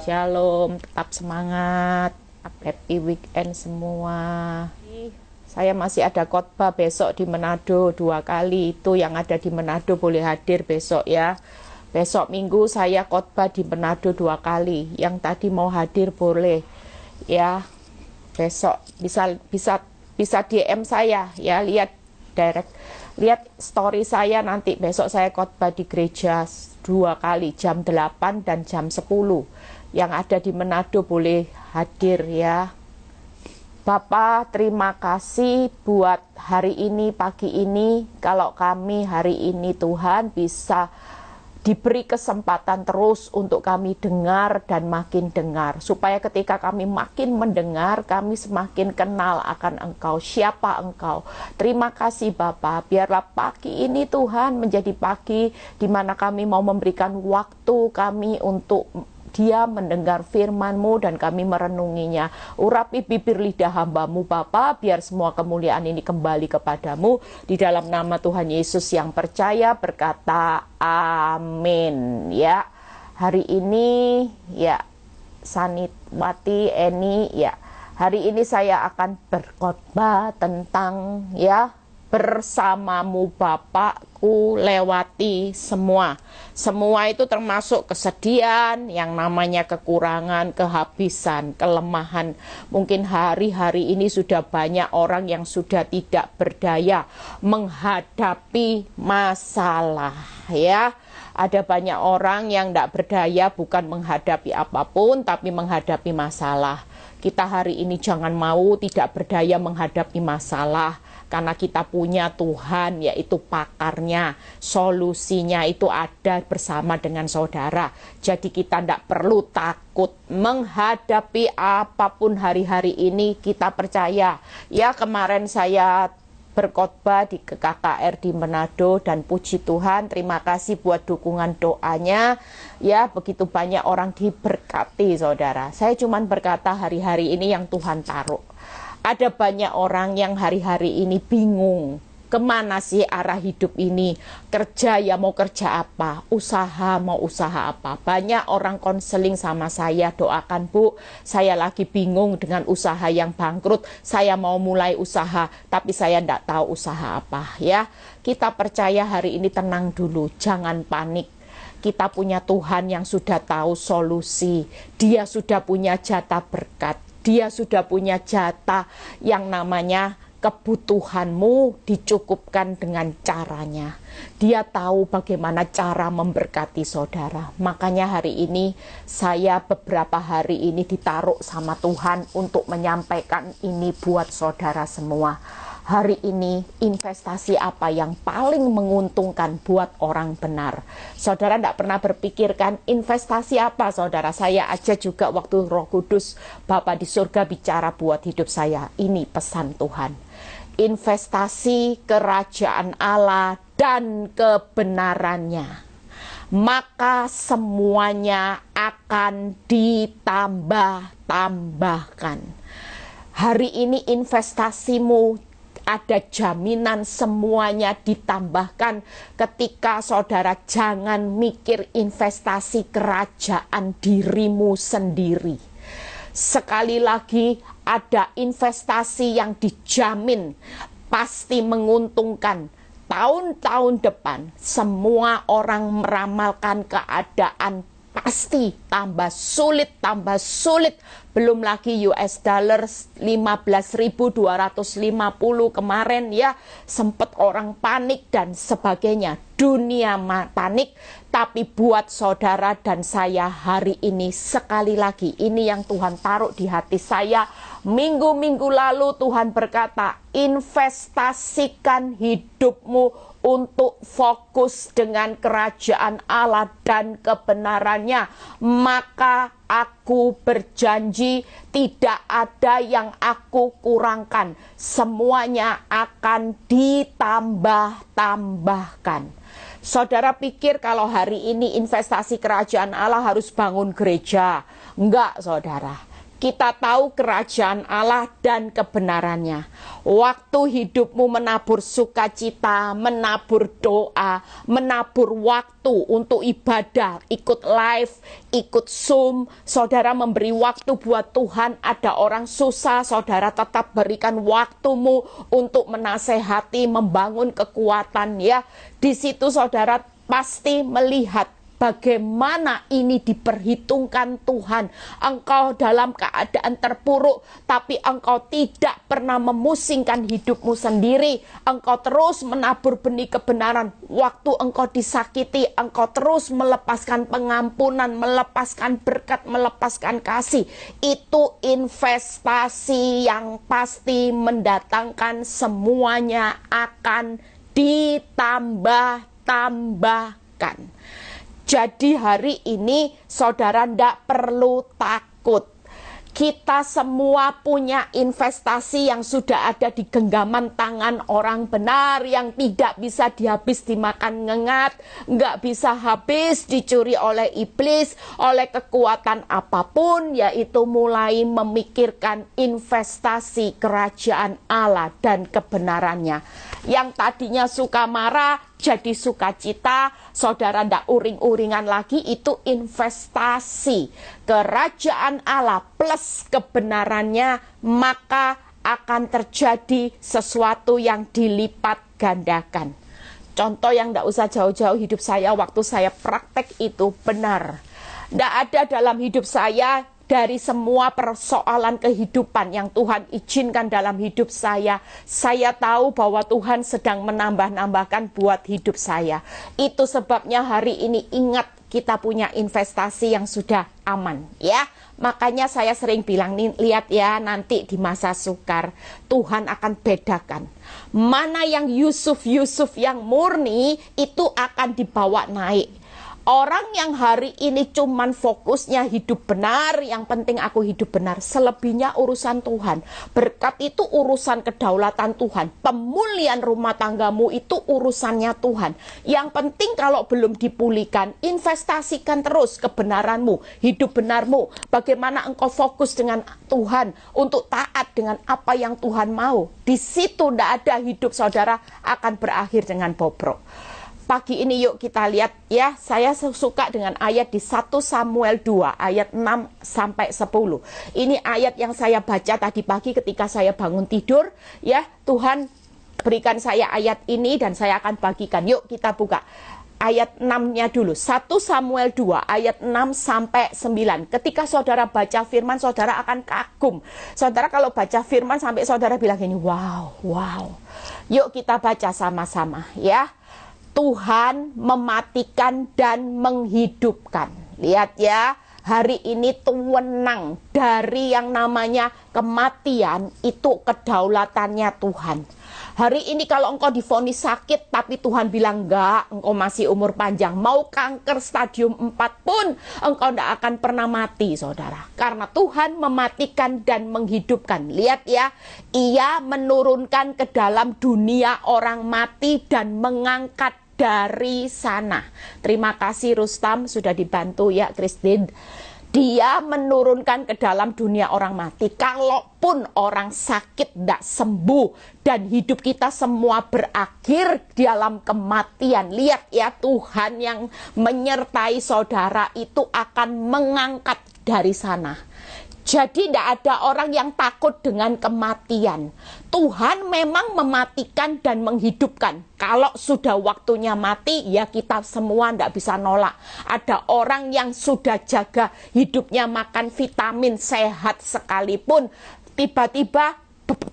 Shalom, tetap semangat. Happy weekend semua. Saya masih ada khotbah besok di Manado dua kali. Itu yang ada di Manado boleh hadir besok ya. Besok minggu saya khotbah di Manado dua kali. Yang tadi mau hadir boleh ya. Besok bisa bisa bisa DM saya ya lihat direct lihat story saya nanti besok saya khotbah di gereja dua kali jam 8 dan jam 10 yang ada di Manado boleh hadir ya Bapak terima kasih buat hari ini pagi ini kalau kami hari ini Tuhan bisa diberi kesempatan terus untuk kami dengar dan makin dengar, supaya ketika kami makin mendengar, kami semakin kenal akan Engkau, siapa Engkau. Terima kasih bapak biarlah pagi ini Tuhan menjadi pagi di mana kami mau memberikan waktu kami untuk dia mendengar firmanmu dan kami merenunginya. Urapi bibir lidah hambamu Bapa, biar semua kemuliaan ini kembali kepadamu. Di dalam nama Tuhan Yesus yang percaya berkata amin. Ya, hari ini ya Sanitwati Eni ya. Hari ini saya akan berkhotbah tentang ya bersamamu Bapakku lewati semua. Semua itu termasuk kesedihan, yang namanya kekurangan, kehabisan, kelemahan. Mungkin hari-hari ini sudah banyak orang yang sudah tidak berdaya menghadapi masalah ya. Ada banyak orang yang tidak berdaya bukan menghadapi apapun tapi menghadapi masalah. Kita hari ini jangan mau tidak berdaya menghadapi masalah karena kita punya Tuhan yaitu pakarnya solusinya itu ada bersama dengan saudara jadi kita tidak perlu takut menghadapi apapun hari-hari ini kita percaya ya kemarin saya berkhotbah di KKR di Manado dan puji Tuhan terima kasih buat dukungan doanya ya begitu banyak orang diberkati saudara saya cuman berkata hari-hari ini yang Tuhan taruh ada banyak orang yang hari-hari ini bingung kemana sih arah hidup ini kerja ya mau kerja apa usaha mau usaha apa banyak orang konseling sama saya doakan bu saya lagi bingung dengan usaha yang bangkrut saya mau mulai usaha tapi saya tidak tahu usaha apa ya kita percaya hari ini tenang dulu jangan panik kita punya Tuhan yang sudah tahu solusi dia sudah punya jatah berkat dia sudah punya jatah yang namanya kebutuhanmu dicukupkan dengan caranya. Dia tahu bagaimana cara memberkati saudara. Makanya hari ini saya beberapa hari ini ditaruh sama Tuhan untuk menyampaikan ini buat saudara semua hari ini investasi apa yang paling menguntungkan buat orang benar. Saudara tidak pernah berpikirkan investasi apa saudara saya aja juga waktu roh kudus Bapak di surga bicara buat hidup saya. Ini pesan Tuhan. Investasi kerajaan Allah dan kebenarannya. Maka semuanya akan ditambah-tambahkan. Hari ini investasimu ada jaminan semuanya ditambahkan ketika saudara jangan mikir investasi kerajaan dirimu sendiri. Sekali lagi ada investasi yang dijamin pasti menguntungkan tahun-tahun depan semua orang meramalkan keadaan pasti tambah sulit, tambah sulit. Belum lagi US dollar 15.250 kemarin ya, sempat orang panik dan sebagainya. Dunia panik, tapi buat saudara dan saya hari ini sekali lagi, ini yang Tuhan taruh di hati saya. Minggu-minggu lalu Tuhan berkata, investasikan hidupmu untuk fokus dengan kerajaan Allah dan kebenarannya, maka aku berjanji tidak ada yang aku kurangkan. Semuanya akan ditambah-tambahkan. Saudara pikir kalau hari ini investasi kerajaan Allah harus bangun gereja? Enggak, saudara. Kita tahu kerajaan Allah dan kebenarannya Waktu hidupmu menabur sukacita, menabur doa, menabur waktu untuk ibadah, ikut live, ikut Zoom, saudara memberi waktu buat Tuhan. Ada orang susah, saudara tetap berikan waktumu untuk menasehati, membangun kekuatan ya. Di situ saudara pasti melihat Bagaimana ini diperhitungkan Tuhan? Engkau dalam keadaan terpuruk, tapi engkau tidak pernah memusingkan hidupmu sendiri. Engkau terus menabur benih kebenaran. Waktu engkau disakiti, engkau terus melepaskan pengampunan, melepaskan berkat, melepaskan kasih. Itu investasi yang pasti mendatangkan semuanya akan ditambah-tambahkan. Jadi hari ini saudara ndak perlu takut. Kita semua punya investasi yang sudah ada di genggaman tangan orang benar yang tidak bisa dihabis dimakan ngengat, nggak bisa habis dicuri oleh iblis, oleh kekuatan apapun, yaitu mulai memikirkan investasi kerajaan Allah dan kebenarannya yang tadinya suka marah jadi sukacita, saudara ndak uring-uringan lagi itu investasi kerajaan Allah plus kebenarannya maka akan terjadi sesuatu yang dilipat gandakan. Contoh yang ndak usah jauh-jauh hidup saya waktu saya praktek itu benar. Ndak ada dalam hidup saya dari semua persoalan kehidupan yang Tuhan izinkan dalam hidup saya. Saya tahu bahwa Tuhan sedang menambah-nambahkan buat hidup saya. Itu sebabnya hari ini ingat kita punya investasi yang sudah aman ya. Makanya saya sering bilang nih lihat ya nanti di masa sukar Tuhan akan bedakan mana yang Yusuf-Yusuf yang murni itu akan dibawa naik Orang yang hari ini cuman fokusnya hidup benar, yang penting aku hidup benar, selebihnya urusan Tuhan. Berkat itu urusan kedaulatan Tuhan. Pemulihan rumah tanggamu itu urusannya Tuhan. Yang penting kalau belum dipulihkan, investasikan terus kebenaranmu, hidup benarmu. Bagaimana engkau fokus dengan Tuhan untuk taat dengan apa yang Tuhan mau. Di situ tidak ada hidup saudara akan berakhir dengan bobrok. Pagi ini yuk kita lihat ya, saya suka dengan ayat di 1 Samuel 2 ayat 6 sampai 10. Ini ayat yang saya baca tadi pagi ketika saya bangun tidur ya, Tuhan berikan saya ayat ini dan saya akan bagikan. Yuk kita buka ayat 6-nya dulu. 1 Samuel 2 ayat 6 sampai 9. Ketika saudara baca firman, saudara akan kagum. Saudara kalau baca firman sampai saudara bilang ini, "Wow, wow." Yuk kita baca sama-sama ya. Tuhan mematikan dan menghidupkan. Lihat ya, hari ini tuwenang dari yang namanya kematian itu kedaulatannya Tuhan. Hari ini kalau engkau difonis sakit tapi Tuhan bilang enggak, engkau masih umur panjang. Mau kanker stadium 4 pun engkau tidak akan pernah mati, Saudara. Karena Tuhan mematikan dan menghidupkan. Lihat ya, Ia menurunkan ke dalam dunia orang mati dan mengangkat dari sana. Terima kasih Rustam sudah dibantu ya Kristin. Dia menurunkan ke dalam dunia orang mati. Kalaupun orang sakit tidak sembuh dan hidup kita semua berakhir di dalam kematian. Lihat ya Tuhan yang menyertai saudara itu akan mengangkat dari sana jadi tidak ada orang yang takut dengan kematian. Tuhan memang mematikan dan menghidupkan. Kalau sudah waktunya mati, ya kita semua tidak bisa nolak. Ada orang yang sudah jaga hidupnya makan vitamin sehat sekalipun, tiba-tiba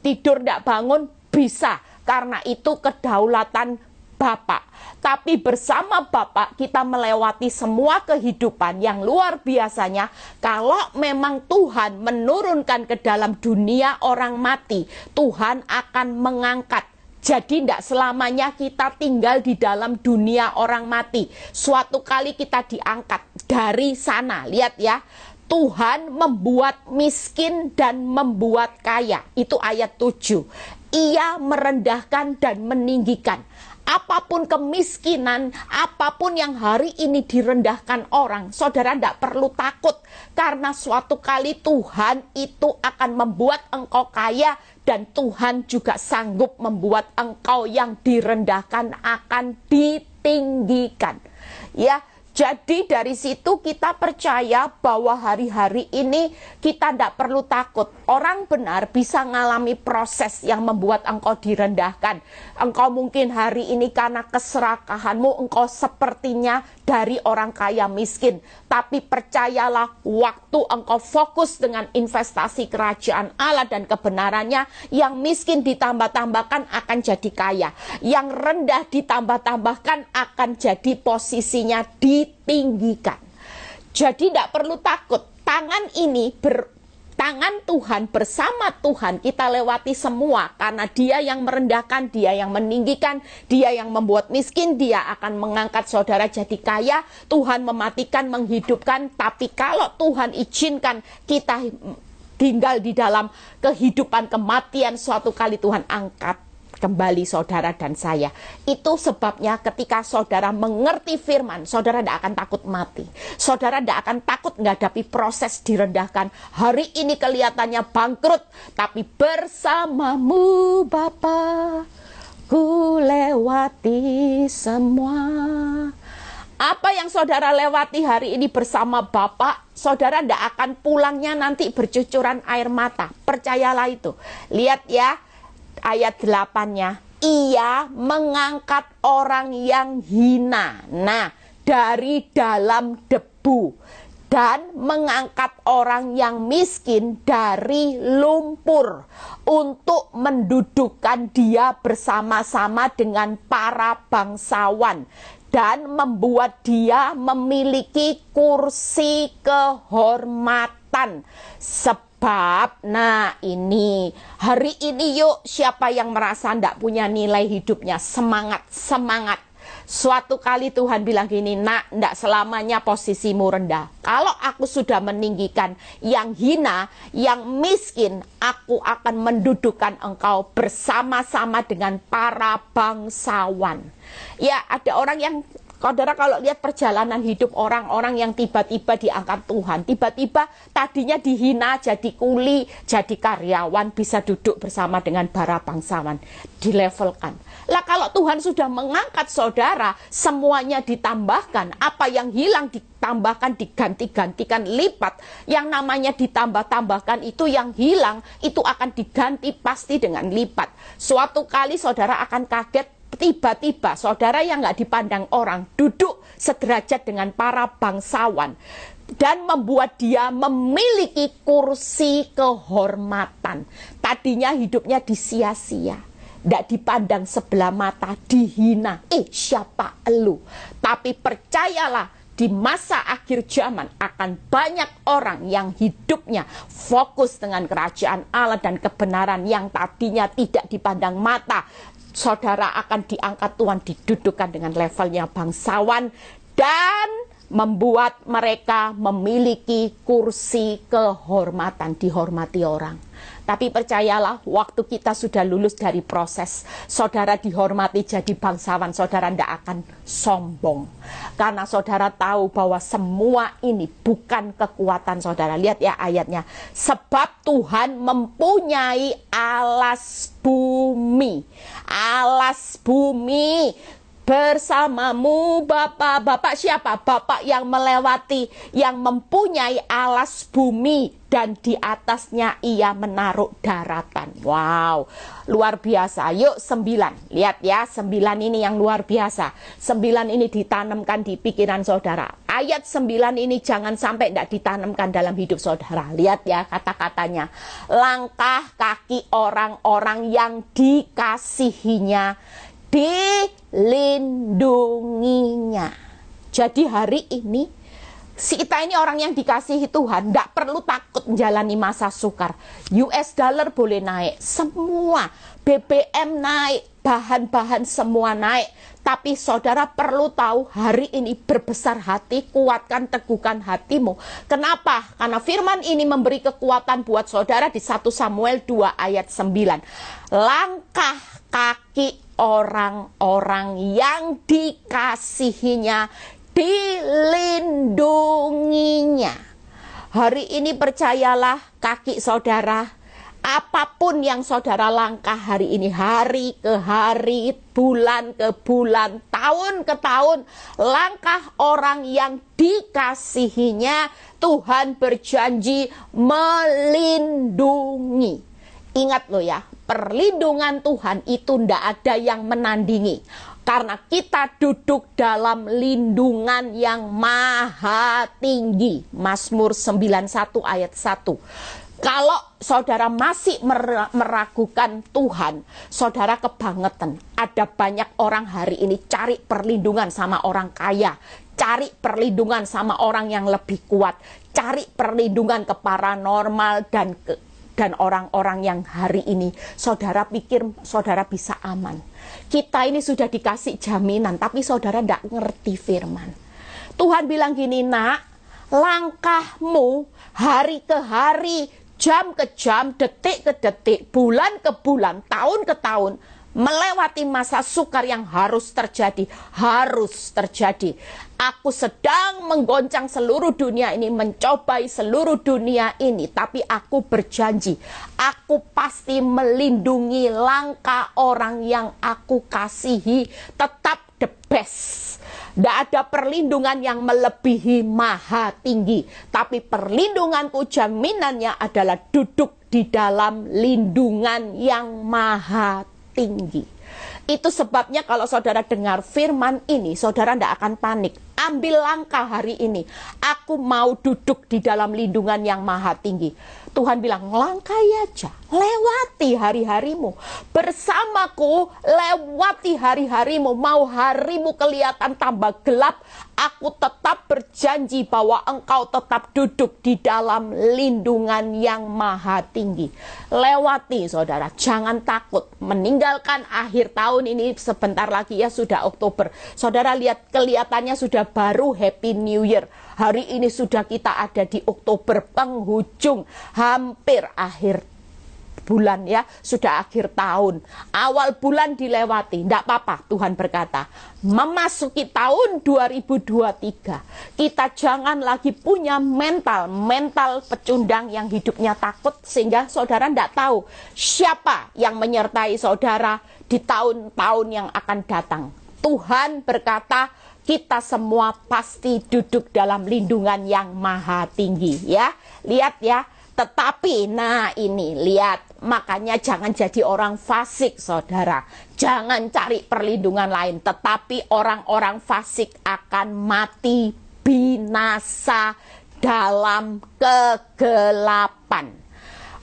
tidur tidak bangun bisa. Karena itu kedaulatan Bapak. Tapi bersama Bapak kita melewati semua kehidupan yang luar biasanya kalau memang Tuhan menurunkan ke dalam dunia orang mati, Tuhan akan mengangkat jadi tidak selamanya kita tinggal di dalam dunia orang mati. Suatu kali kita diangkat dari sana. Lihat ya, Tuhan membuat miskin dan membuat kaya. Itu ayat 7. Ia merendahkan dan meninggikan apapun kemiskinan, apapun yang hari ini direndahkan orang, saudara tidak perlu takut karena suatu kali Tuhan itu akan membuat engkau kaya dan Tuhan juga sanggup membuat engkau yang direndahkan akan ditinggikan. Ya, jadi dari situ kita percaya bahwa hari-hari ini kita tidak perlu takut. Orang benar bisa mengalami proses yang membuat engkau direndahkan. Engkau mungkin hari ini karena keserakahanmu engkau sepertinya dari orang kaya miskin. Tapi percayalah waktu engkau fokus dengan investasi kerajaan Allah dan kebenarannya yang miskin ditambah-tambahkan akan jadi kaya. Yang rendah ditambah-tambahkan akan jadi posisinya di ditinggikan. Jadi tidak perlu takut. Tangan ini ber, tangan Tuhan bersama Tuhan kita lewati semua karena dia yang merendahkan, dia yang meninggikan, dia yang membuat miskin, dia akan mengangkat saudara jadi kaya, Tuhan mematikan, menghidupkan, tapi kalau Tuhan izinkan kita tinggal di dalam kehidupan kematian suatu kali Tuhan angkat kembali saudara dan saya. Itu sebabnya ketika saudara mengerti firman, saudara tidak akan takut mati. Saudara tidak akan takut menghadapi proses direndahkan. Hari ini kelihatannya bangkrut, tapi bersamamu Bapa ku lewati semua. Apa yang saudara lewati hari ini bersama Bapak, saudara tidak akan pulangnya nanti bercucuran air mata. Percayalah itu. Lihat ya, ayat 8-nya, ia mengangkat orang yang hina. Nah, dari dalam debu dan mengangkat orang yang miskin dari lumpur untuk mendudukkan dia bersama-sama dengan para bangsawan dan membuat dia memiliki kursi kehormatan bab. Nah ini hari ini yuk siapa yang merasa ndak punya nilai hidupnya semangat semangat. Suatu kali Tuhan bilang gini, nak, ndak selamanya posisimu rendah. Kalau aku sudah meninggikan yang hina, yang miskin, aku akan mendudukan engkau bersama-sama dengan para bangsawan. Ya, ada orang yang Saudara kalau lihat perjalanan hidup orang-orang yang tiba-tiba diangkat Tuhan, tiba-tiba tadinya dihina jadi kuli, jadi karyawan, bisa duduk bersama dengan para bangsawan, dilevelkan. Lah kalau Tuhan sudah mengangkat saudara, semuanya ditambahkan, apa yang hilang ditambahkan, diganti-gantikan lipat, yang namanya ditambah-tambahkan itu yang hilang, itu akan diganti pasti dengan lipat. Suatu kali saudara akan kaget tiba-tiba saudara yang nggak dipandang orang duduk sederajat dengan para bangsawan dan membuat dia memiliki kursi kehormatan. Tadinya hidupnya disia-sia, tidak dipandang sebelah mata, dihina. Eh, siapa elu? Tapi percayalah, di masa akhir zaman akan banyak orang yang hidupnya fokus dengan kerajaan Allah dan kebenaran yang tadinya tidak dipandang mata, saudara akan diangkat Tuhan didudukkan dengan levelnya bangsawan dan membuat mereka memiliki kursi kehormatan dihormati orang. Tapi percayalah, waktu kita sudah lulus dari proses, saudara dihormati jadi bangsawan, saudara tidak akan sombong. Karena saudara tahu bahwa semua ini bukan kekuatan saudara. Lihat ya ayatnya. Sebab Tuhan mempunyai alas bumi. Alas bumi bersamamu Bapak. Bapak siapa? Bapak yang melewati, yang mempunyai alas bumi dan di atasnya ia menaruh daratan. Wow, luar biasa. Yuk sembilan, lihat ya sembilan ini yang luar biasa. Sembilan ini ditanamkan di pikiran saudara. Ayat sembilan ini jangan sampai tidak ditanamkan dalam hidup saudara. Lihat ya kata-katanya. Langkah kaki orang-orang yang dikasihinya dilindunginya. Jadi hari ini si Ita ini orang yang dikasihi Tuhan, tidak perlu takut menjalani masa sukar. US dollar boleh naik, semua BBM naik, bahan-bahan semua naik. Tapi saudara perlu tahu hari ini berbesar hati, kuatkan tegukan hatimu. Kenapa? Karena firman ini memberi kekuatan buat saudara di 1 Samuel 2 ayat 9. Langkah kaki orang-orang yang dikasihinya, dilindunginya. Hari ini percayalah kaki saudara, apapun yang saudara langkah hari ini, hari ke hari, bulan ke bulan, tahun ke tahun, langkah orang yang dikasihinya, Tuhan berjanji melindungi. Ingat loh ya, perlindungan Tuhan itu tidak ada yang menandingi. Karena kita duduk dalam lindungan yang maha tinggi. Mazmur 91 ayat 1. Kalau saudara masih meragukan Tuhan, saudara kebangetan. Ada banyak orang hari ini cari perlindungan sama orang kaya, cari perlindungan sama orang yang lebih kuat, cari perlindungan ke paranormal dan ke dan orang-orang yang hari ini saudara pikir saudara bisa aman. Kita ini sudah dikasih jaminan, tapi saudara tidak ngerti firman. Tuhan bilang gini, nak, langkahmu hari ke hari, jam ke jam, detik ke detik, bulan ke bulan, tahun ke tahun, melewati masa sukar yang harus terjadi, harus terjadi. Aku sedang menggoncang seluruh dunia ini, mencobai seluruh dunia ini, tapi aku berjanji, aku pasti melindungi langkah orang yang aku kasihi, tetap the best. Tidak ada perlindungan yang melebihi maha tinggi. Tapi perlindunganku jaminannya adalah duduk di dalam lindungan yang maha tinggi. Itu sebabnya kalau saudara dengar firman ini, saudara tidak akan panik. Ambil langkah hari ini. Aku mau duduk di dalam lindungan yang maha tinggi. Tuhan bilang, langkai aja, lewati hari-harimu. Bersamaku, lewati hari-harimu. Mau harimu kelihatan tambah gelap aku tetap berjanji bahwa engkau tetap duduk di dalam lindungan yang maha tinggi. Lewati saudara, jangan takut meninggalkan akhir tahun ini sebentar lagi ya sudah Oktober. Saudara lihat kelihatannya sudah baru Happy New Year. Hari ini sudah kita ada di Oktober penghujung hampir akhir bulan ya, sudah akhir tahun. Awal bulan dilewati, tidak apa-apa Tuhan berkata. Memasuki tahun 2023, kita jangan lagi punya mental-mental pecundang yang hidupnya takut sehingga saudara tidak tahu siapa yang menyertai saudara di tahun-tahun yang akan datang. Tuhan berkata, kita semua pasti duduk dalam lindungan yang maha tinggi ya. Lihat ya, tetapi, nah ini, lihat, makanya jangan jadi orang fasik, saudara. Jangan cari perlindungan lain, tetapi orang-orang fasik akan mati binasa dalam kegelapan.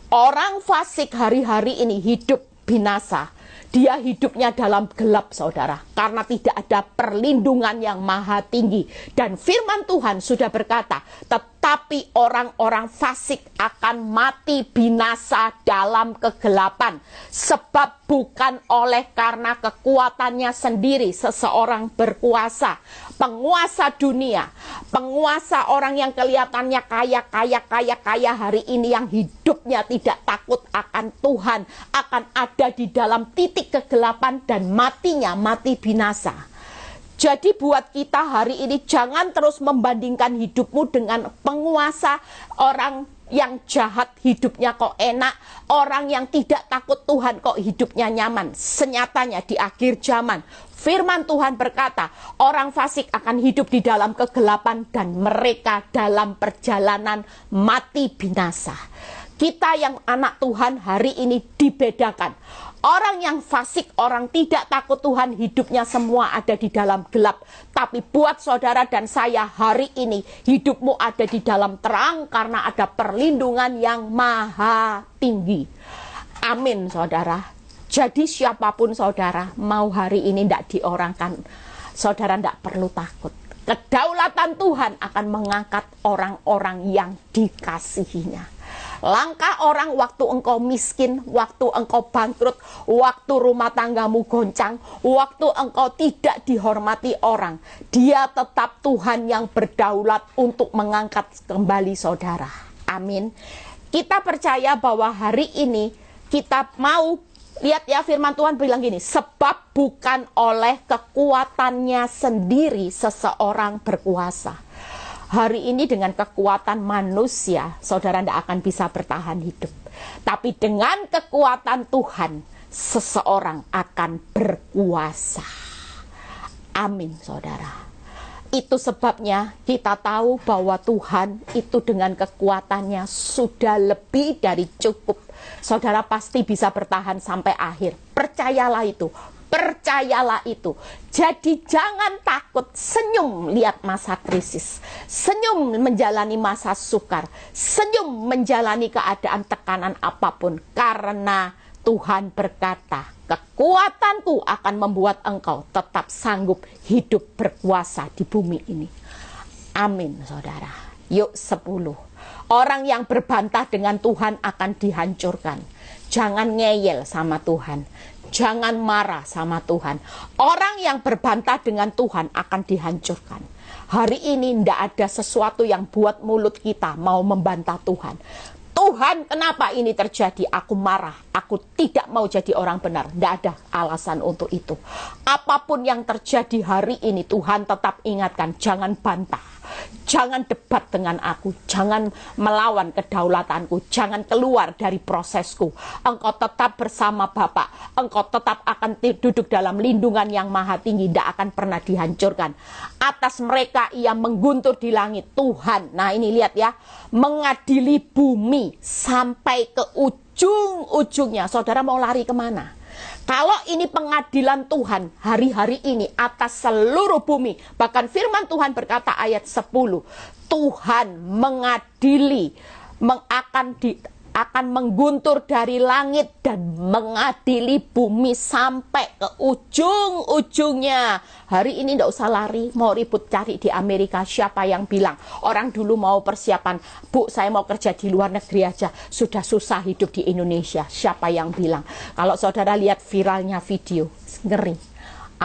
Orang fasik hari-hari ini hidup binasa dia hidupnya dalam gelap, saudara, karena tidak ada perlindungan yang maha tinggi. Dan firman Tuhan sudah berkata, tetapi orang-orang fasik akan mati binasa dalam kegelapan. Sebab bukan oleh karena kekuatannya sendiri seseorang berkuasa, penguasa dunia, penguasa orang yang kelihatannya kaya, kaya, kaya, kaya hari ini yang hidupnya tidak takut akan Tuhan, akan ada di dalam titik kegelapan dan matinya mati binasa. Jadi buat kita hari ini jangan terus membandingkan hidupmu dengan penguasa orang yang jahat hidupnya kok enak, orang yang tidak takut Tuhan kok hidupnya nyaman. Senyatanya di akhir zaman Firman Tuhan berkata, orang fasik akan hidup di dalam kegelapan dan mereka dalam perjalanan mati binasa. Kita yang anak Tuhan hari ini dibedakan. Orang yang fasik, orang tidak takut Tuhan, hidupnya semua ada di dalam gelap. Tapi buat saudara dan saya hari ini, hidupmu ada di dalam terang karena ada perlindungan yang maha tinggi. Amin, saudara. Jadi siapapun saudara, mau hari ini tidak diorangkan, saudara tidak perlu takut. Kedaulatan Tuhan akan mengangkat orang-orang yang dikasihinya. Langkah orang waktu engkau miskin, waktu engkau bangkrut, waktu rumah tanggamu goncang, waktu engkau tidak dihormati orang. Dia tetap Tuhan yang berdaulat untuk mengangkat kembali saudara. Amin. Kita percaya bahwa hari ini kita mau Lihat ya firman Tuhan bilang gini, sebab bukan oleh kekuatannya sendiri seseorang berkuasa. Hari ini dengan kekuatan manusia, saudara tidak akan bisa bertahan hidup. Tapi dengan kekuatan Tuhan, seseorang akan berkuasa. Amin, saudara. Itu sebabnya kita tahu bahwa Tuhan itu dengan kekuatannya sudah lebih dari cukup saudara pasti bisa bertahan sampai akhir. Percayalah itu, percayalah itu. Jadi jangan takut, senyum lihat masa krisis, senyum menjalani masa sukar, senyum menjalani keadaan tekanan apapun karena Tuhan berkata, kekuatanku akan membuat engkau tetap sanggup hidup berkuasa di bumi ini. Amin, saudara. Yuk, sepuluh. Orang yang berbantah dengan Tuhan akan dihancurkan. Jangan ngeyel sama Tuhan. Jangan marah sama Tuhan. Orang yang berbantah dengan Tuhan akan dihancurkan. Hari ini tidak ada sesuatu yang buat mulut kita mau membantah Tuhan. Tuhan kenapa ini terjadi? Aku marah, aku tidak mau jadi orang benar. Tidak ada alasan untuk itu. Apapun yang terjadi hari ini Tuhan tetap ingatkan, jangan bantah. Jangan debat dengan aku, jangan melawan kedaulatanku, jangan keluar dari prosesku. Engkau tetap bersama Bapak, engkau tetap akan duduk dalam lindungan yang maha tinggi, tidak akan pernah dihancurkan. Atas mereka ia mengguntur di langit, Tuhan. Nah ini lihat ya, mengadili bumi sampai ke ujung-ujungnya. Saudara mau lari kemana? Kalau ini pengadilan Tuhan hari-hari ini atas seluruh bumi, bahkan firman Tuhan berkata ayat 10, Tuhan mengadili mengakan di akan mengguntur dari langit dan mengadili bumi sampai ke ujung-ujungnya. Hari ini tidak usah lari, mau ribut cari di Amerika. Siapa yang bilang? Orang dulu mau persiapan, Bu saya mau kerja di luar negeri aja. Sudah susah hidup di Indonesia. Siapa yang bilang? Kalau saudara lihat viralnya video, ngeri.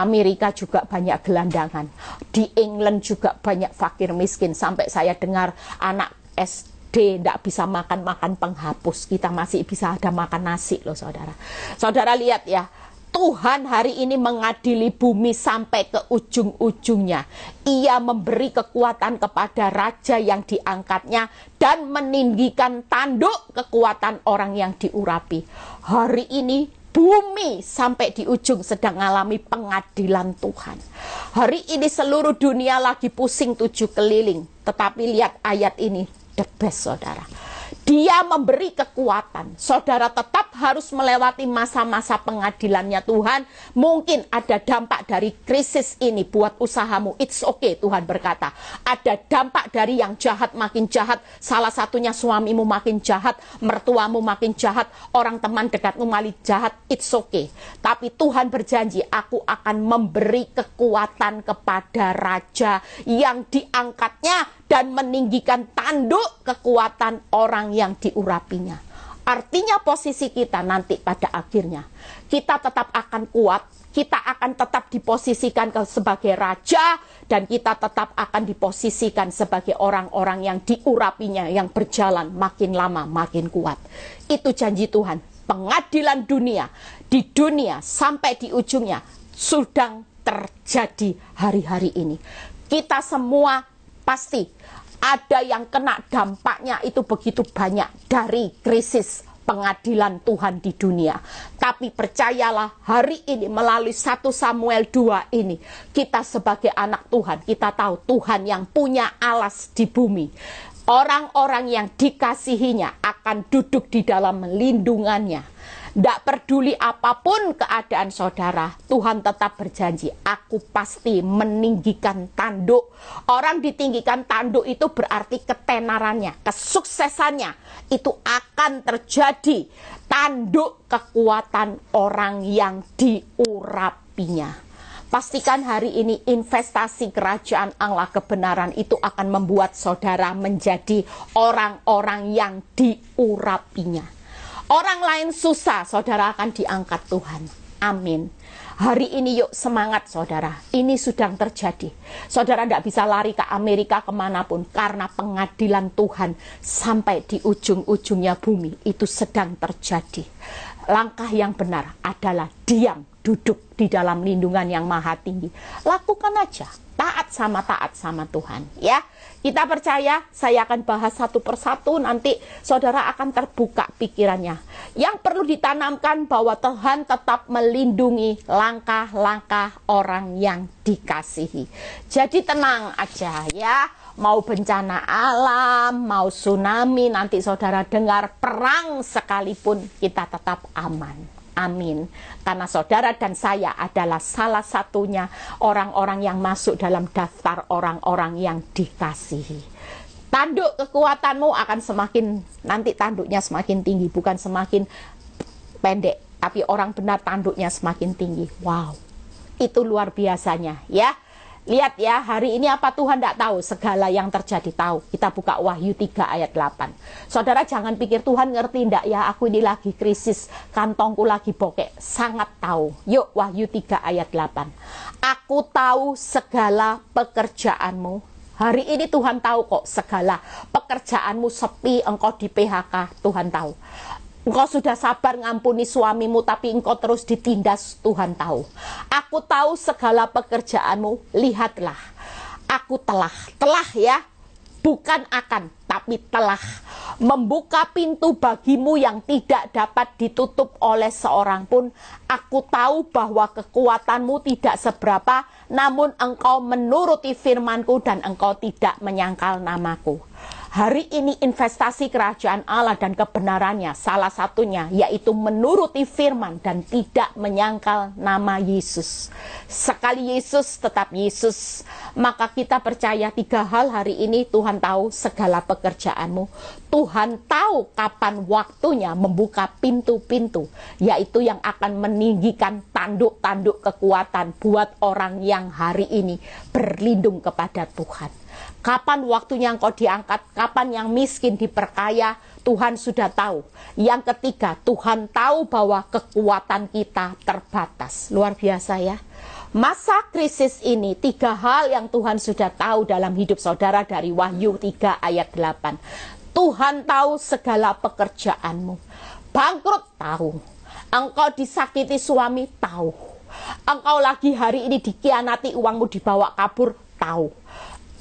Amerika juga banyak gelandangan. Di England juga banyak fakir miskin. Sampai saya dengar anak SD tidak bisa makan-makan penghapus. Kita masih bisa ada makan nasi loh saudara. Saudara lihat ya, Tuhan hari ini mengadili bumi sampai ke ujung-ujungnya. Ia memberi kekuatan kepada raja yang diangkatnya dan meninggikan tanduk kekuatan orang yang diurapi. Hari ini bumi sampai di ujung sedang mengalami pengadilan Tuhan. Hari ini seluruh dunia lagi pusing tujuh keliling. Tetapi lihat ayat ini, the best saudara. Dia memberi kekuatan. Saudara tetap harus melewati masa-masa pengadilannya Tuhan. Mungkin ada dampak dari krisis ini buat usahamu. It's okay Tuhan berkata. Ada dampak dari yang jahat makin jahat. Salah satunya suamimu makin jahat. Mertuamu makin jahat. Orang teman dekatmu malih jahat. It's okay. Tapi Tuhan berjanji aku akan memberi kekuatan kepada raja yang diangkatnya dan meninggikan tanduk kekuatan orang yang diurapinya. Artinya posisi kita nanti pada akhirnya, kita tetap akan kuat, kita akan tetap diposisikan sebagai raja, dan kita tetap akan diposisikan sebagai orang-orang yang diurapinya, yang berjalan makin lama makin kuat. Itu janji Tuhan, pengadilan dunia, di dunia sampai di ujungnya, sudah terjadi hari-hari ini. Kita semua pasti ada yang kena dampaknya itu begitu banyak dari krisis pengadilan Tuhan di dunia. Tapi percayalah hari ini melalui 1 Samuel 2 ini kita sebagai anak Tuhan kita tahu Tuhan yang punya alas di bumi. Orang-orang yang dikasihinya akan duduk di dalam lindungannya tidak peduli apapun keadaan saudara, Tuhan tetap berjanji, aku pasti meninggikan tanduk. Orang ditinggikan tanduk itu berarti ketenarannya, kesuksesannya. Itu akan terjadi tanduk kekuatan orang yang diurapinya. Pastikan hari ini investasi kerajaan Allah kebenaran itu akan membuat saudara menjadi orang-orang yang diurapinya. Orang lain susah, saudara akan diangkat Tuhan. Amin. Hari ini yuk semangat saudara, ini sudah terjadi. Saudara tidak bisa lari ke Amerika kemanapun karena pengadilan Tuhan sampai di ujung-ujungnya bumi itu sedang terjadi. Langkah yang benar adalah diam, duduk di dalam lindungan yang maha tinggi. Lakukan aja taat sama taat sama Tuhan ya kita percaya saya akan bahas satu persatu nanti saudara akan terbuka pikirannya yang perlu ditanamkan bahwa Tuhan tetap melindungi langkah-langkah orang yang dikasihi jadi tenang aja ya mau bencana alam mau tsunami nanti saudara dengar perang sekalipun kita tetap aman Amin. Karena saudara dan saya adalah salah satunya orang-orang yang masuk dalam daftar orang-orang yang dikasihi. Tanduk kekuatanmu akan semakin nanti tanduknya semakin tinggi, bukan semakin pendek, tapi orang benar tanduknya semakin tinggi. Wow. Itu luar biasanya, ya. Lihat ya, hari ini apa Tuhan tidak tahu, segala yang terjadi tahu. Kita buka Wahyu 3 ayat 8. Saudara jangan pikir Tuhan ngerti tidak ya, aku ini lagi krisis, kantongku lagi bokek. Sangat tahu. Yuk Wahyu 3 ayat 8. Aku tahu segala pekerjaanmu Hari ini Tuhan tahu kok segala pekerjaanmu sepi, engkau di PHK, Tuhan tahu. Engkau sudah sabar ngampuni suamimu tapi engkau terus ditindas Tuhan tahu. Aku tahu segala pekerjaanmu, lihatlah. Aku telah, telah ya, bukan akan tapi telah membuka pintu bagimu yang tidak dapat ditutup oleh seorang pun. Aku tahu bahwa kekuatanmu tidak seberapa, namun engkau menuruti firmanku dan engkau tidak menyangkal namaku. Hari ini investasi kerajaan Allah dan kebenarannya salah satunya yaitu menuruti firman dan tidak menyangkal nama Yesus. Sekali Yesus tetap Yesus. Maka kita percaya tiga hal hari ini Tuhan tahu segala pekerjaanmu. Tuhan tahu kapan waktunya membuka pintu-pintu yaitu yang akan meninggikan tanduk-tanduk kekuatan buat orang yang hari ini berlindung kepada Tuhan. Kapan waktunya engkau diangkat, kapan yang miskin diperkaya, Tuhan sudah tahu. Yang ketiga, Tuhan tahu bahwa kekuatan kita terbatas. Luar biasa ya. Masa krisis ini, tiga hal yang Tuhan sudah tahu dalam hidup saudara dari Wahyu 3 ayat 8. Tuhan tahu segala pekerjaanmu. Bangkrut tahu. Engkau disakiti suami tahu. Engkau lagi hari ini dikianati uangmu dibawa kabur tahu.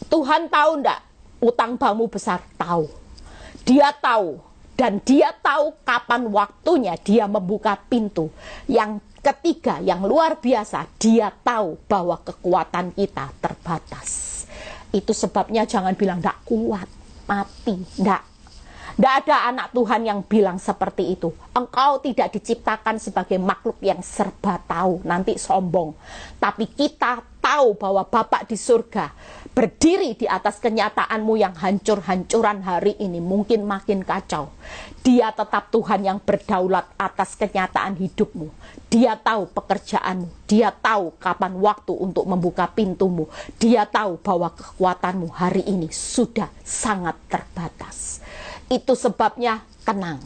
Tuhan tahu enggak utang bangmu besar? Tahu. Dia tahu dan dia tahu kapan waktunya dia membuka pintu. Yang ketiga, yang luar biasa, dia tahu bahwa kekuatan kita terbatas. Itu sebabnya jangan bilang ndak kuat, mati, tidak. Tidak ada anak Tuhan yang bilang seperti itu. Engkau tidak diciptakan sebagai makhluk yang serba tahu, nanti sombong. Tapi kita tahu bahwa Bapak di surga berdiri di atas kenyataanmu yang hancur-hancuran hari ini mungkin makin kacau. Dia tetap Tuhan yang berdaulat atas kenyataan hidupmu. Dia tahu pekerjaanmu, dia tahu kapan waktu untuk membuka pintumu. Dia tahu bahwa kekuatanmu hari ini sudah sangat terbatas. Itu sebabnya tenang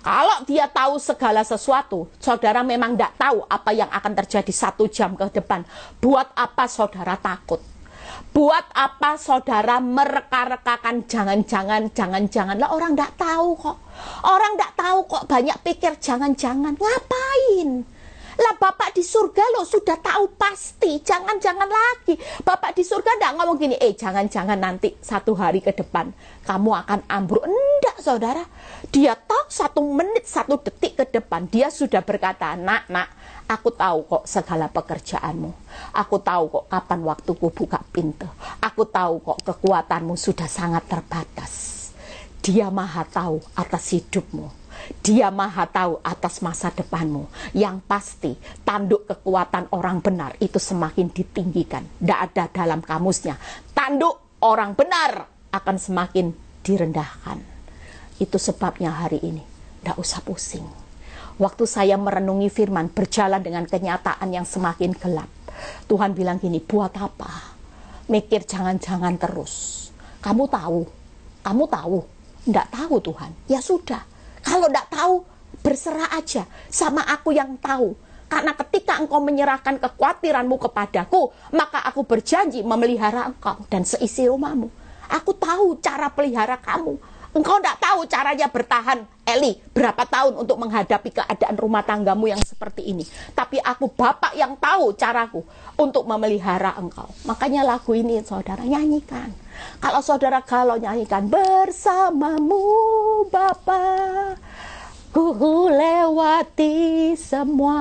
kalau dia tahu segala sesuatu, saudara memang tidak tahu apa yang akan terjadi satu jam ke depan. Buat apa saudara takut? Buat apa saudara mereka jangan-jangan, jangan-jangan. Lah orang tidak tahu kok. Orang tidak tahu kok banyak pikir jangan-jangan. Ngapain? Lah Bapak di surga lo sudah tahu pasti. Jangan-jangan lagi. Bapak di surga tidak ngomong gini, eh jangan-jangan nanti satu hari ke depan kamu akan ambruk. Enggak saudara. Dia tahu satu menit, satu detik ke depan, dia sudah berkata, nak, nak, aku tahu kok segala pekerjaanmu. Aku tahu kok kapan waktuku buka pintu. Aku tahu kok kekuatanmu sudah sangat terbatas. Dia maha tahu atas hidupmu. Dia maha tahu atas masa depanmu. Yang pasti, tanduk kekuatan orang benar itu semakin ditinggikan. Tidak ada dalam kamusnya. Tanduk orang benar akan semakin direndahkan. Itu sebabnya hari ini tidak usah pusing. Waktu saya merenungi firman berjalan dengan kenyataan yang semakin gelap. Tuhan bilang gini, buat apa? Mikir jangan-jangan terus. Kamu tahu, kamu tahu, tidak tahu Tuhan. Ya sudah, kalau tidak tahu berserah aja sama aku yang tahu. Karena ketika engkau menyerahkan kekhawatiranmu kepadaku, maka aku berjanji memelihara engkau dan seisi rumahmu. Aku tahu cara pelihara kamu. Engkau tidak tahu caranya bertahan, Eli, berapa tahun untuk menghadapi keadaan rumah tanggamu yang seperti ini. Tapi aku Bapak yang tahu caraku untuk memelihara engkau. Makanya lagu ini saudara nyanyikan. Kalau saudara kalau nyanyikan bersamamu Bapa, ku lewati semua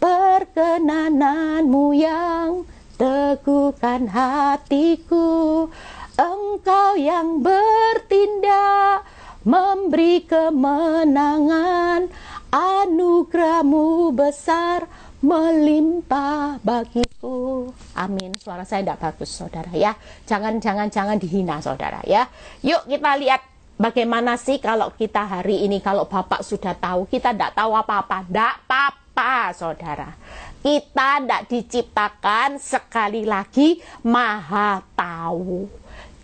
perkenananmu yang teguhkan hatiku Engkau yang bertindak memberi kemenangan, anugerahmu besar melimpah bagiku. Amin. Suara saya tidak bagus, saudara ya. Jangan, jangan, jangan dihina, saudara ya. Yuk kita lihat bagaimana sih kalau kita hari ini, kalau Bapak sudah tahu, kita tidak tahu apa-apa. Tidak apa-apa, saudara. Kita tidak diciptakan sekali lagi maha tahu.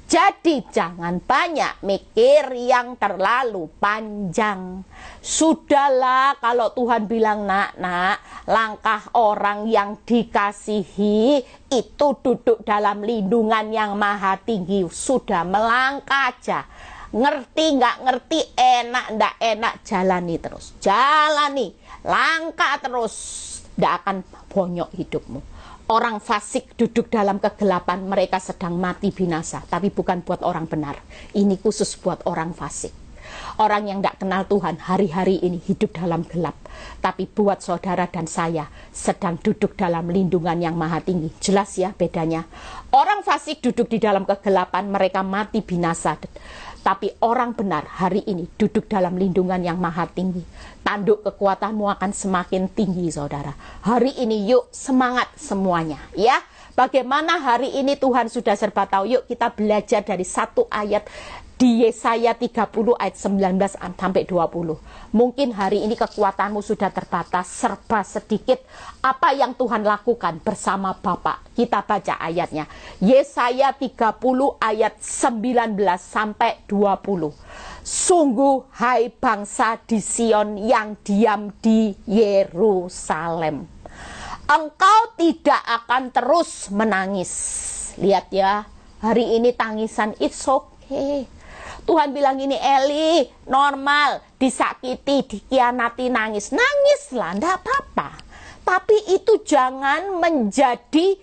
Jadi jangan banyak mikir yang terlalu panjang. Sudahlah kalau Tuhan bilang nak, nak, langkah orang yang dikasihi itu duduk dalam lindungan yang maha tinggi. Sudah melangkah aja. Ngerti nggak ngerti, enak ndak enak, jalani terus. Jalani, langkah terus. Ndak akan bonyok hidupmu. Orang fasik duduk dalam kegelapan, mereka sedang mati binasa, tapi bukan buat orang benar. Ini khusus buat orang fasik. Orang yang tidak kenal Tuhan hari-hari ini hidup dalam gelap, tapi buat saudara dan saya sedang duduk dalam lindungan yang maha tinggi. Jelas ya bedanya. Orang fasik duduk di dalam kegelapan, mereka mati binasa tapi orang benar hari ini duduk dalam lindungan yang maha tinggi. Tanduk kekuatanmu akan semakin tinggi, saudara. Hari ini yuk semangat semuanya, ya. Bagaimana hari ini Tuhan sudah serba tahu. Yuk kita belajar dari satu ayat di Yesaya 30 ayat 19 sampai 20. Mungkin hari ini kekuatanmu sudah terbatas, serba sedikit. Apa yang Tuhan lakukan bersama Bapak? Kita baca ayatnya. Yesaya 30 ayat 19 sampai 20. Sungguh hai bangsa di Sion yang diam di Yerusalem. Engkau tidak akan terus menangis. Lihat ya, hari ini tangisan it's okay Tuhan bilang ini Eli normal disakiti dikianati nangis nangis lah ndak apa-apa tapi itu jangan menjadi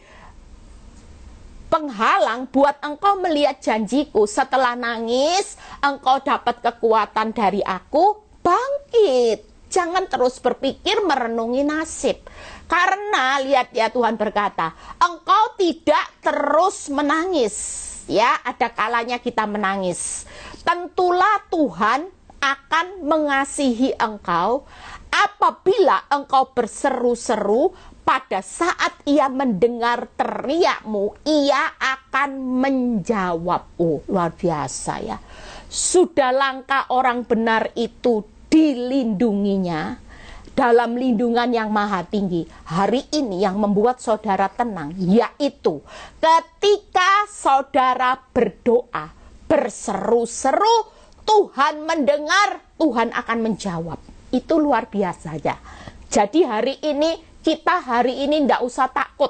penghalang buat engkau melihat janjiku setelah nangis engkau dapat kekuatan dari aku bangkit jangan terus berpikir merenungi nasib. Karena lihat ya Tuhan berkata, engkau tidak terus menangis. Ya, ada kalanya kita menangis tentulah Tuhan akan mengasihi engkau apabila engkau berseru-seru pada saat ia mendengar teriakmu, ia akan menjawab. Oh, luar biasa ya. Sudah langka orang benar itu dilindunginya dalam lindungan yang maha tinggi. Hari ini yang membuat saudara tenang, yaitu ketika saudara berdoa, berseru-seru, Tuhan mendengar, Tuhan akan menjawab. Itu luar biasa ya. Jadi hari ini, kita hari ini tidak usah takut.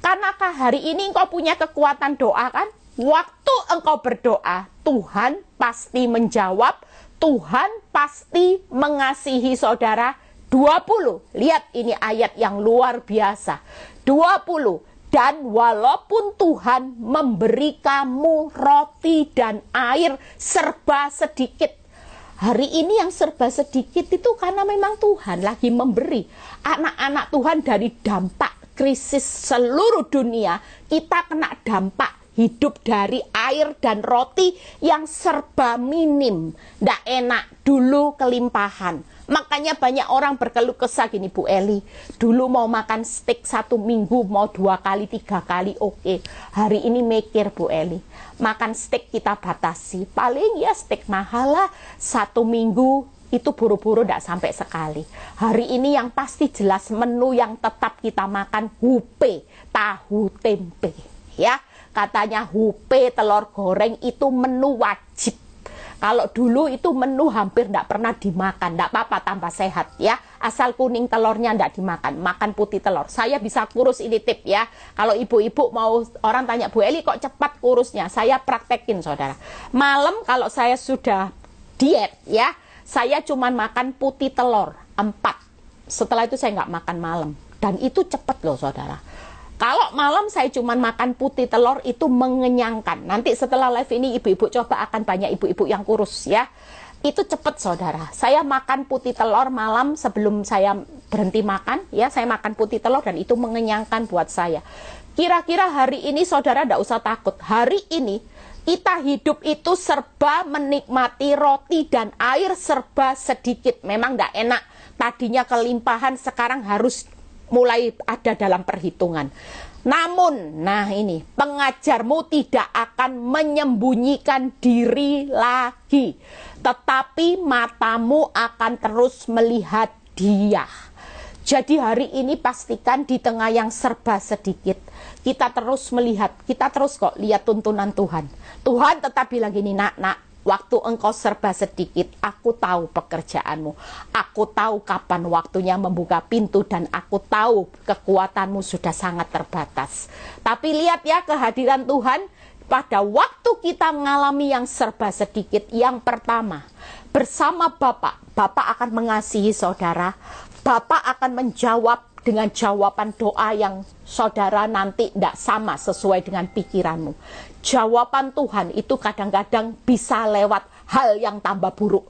Karena hari ini engkau punya kekuatan doa kan? Waktu engkau berdoa, Tuhan pasti menjawab, Tuhan pasti mengasihi saudara. 20, lihat ini ayat yang luar biasa. 20, dan walaupun Tuhan memberi kamu roti dan air serba sedikit, hari ini yang serba sedikit itu karena memang Tuhan lagi memberi anak-anak Tuhan dari dampak krisis seluruh dunia kita kena dampak hidup dari air dan roti yang serba minim, tidak enak dulu kelimpahan Makanya banyak orang berkeluh kesah gini Bu Eli. Dulu mau makan steak satu minggu, mau dua kali, tiga kali, oke. Okay. Hari ini mikir Bu Eli. Makan steak kita batasi. Paling ya steak mahal lah. Satu minggu itu buru-buru tidak -buru sampai sekali. Hari ini yang pasti jelas menu yang tetap kita makan hupe, tahu tempe. Ya, katanya hupe telur goreng itu menu wajib kalau dulu itu menu hampir tidak pernah dimakan, tidak apa-apa tambah sehat ya. Asal kuning telurnya tidak dimakan, makan putih telur. Saya bisa kurus ini tip ya. Kalau ibu-ibu mau orang tanya Bu Eli kok cepat kurusnya, saya praktekin saudara. Malam kalau saya sudah diet ya, saya cuma makan putih telur empat. Setelah itu saya nggak makan malam dan itu cepat loh saudara kalau malam saya cuma makan putih telur itu mengenyangkan. Nanti setelah live ini ibu-ibu coba akan banyak ibu-ibu yang kurus ya. Itu cepat saudara. Saya makan putih telur malam sebelum saya berhenti makan ya. Saya makan putih telur dan itu mengenyangkan buat saya. Kira-kira hari ini saudara tidak usah takut. Hari ini kita hidup itu serba menikmati roti dan air serba sedikit. Memang tidak enak. Tadinya kelimpahan sekarang harus mulai ada dalam perhitungan. Namun, nah ini pengajarmu tidak akan menyembunyikan diri lagi, tetapi matamu akan terus melihat dia. Jadi hari ini pastikan di tengah yang serba sedikit, kita terus melihat, kita terus kok lihat tuntunan Tuhan. Tuhan tetap bilang gini, nak, nak, Waktu engkau serba sedikit, aku tahu pekerjaanmu. Aku tahu kapan waktunya membuka pintu dan aku tahu kekuatanmu sudah sangat terbatas. Tapi lihat ya kehadiran Tuhan pada waktu kita mengalami yang serba sedikit. Yang pertama, bersama Bapak, Bapak akan mengasihi saudara. Bapak akan menjawab dengan jawaban doa yang saudara nanti tidak sama sesuai dengan pikiranmu. Jawaban Tuhan itu kadang-kadang bisa lewat hal yang tambah buruk.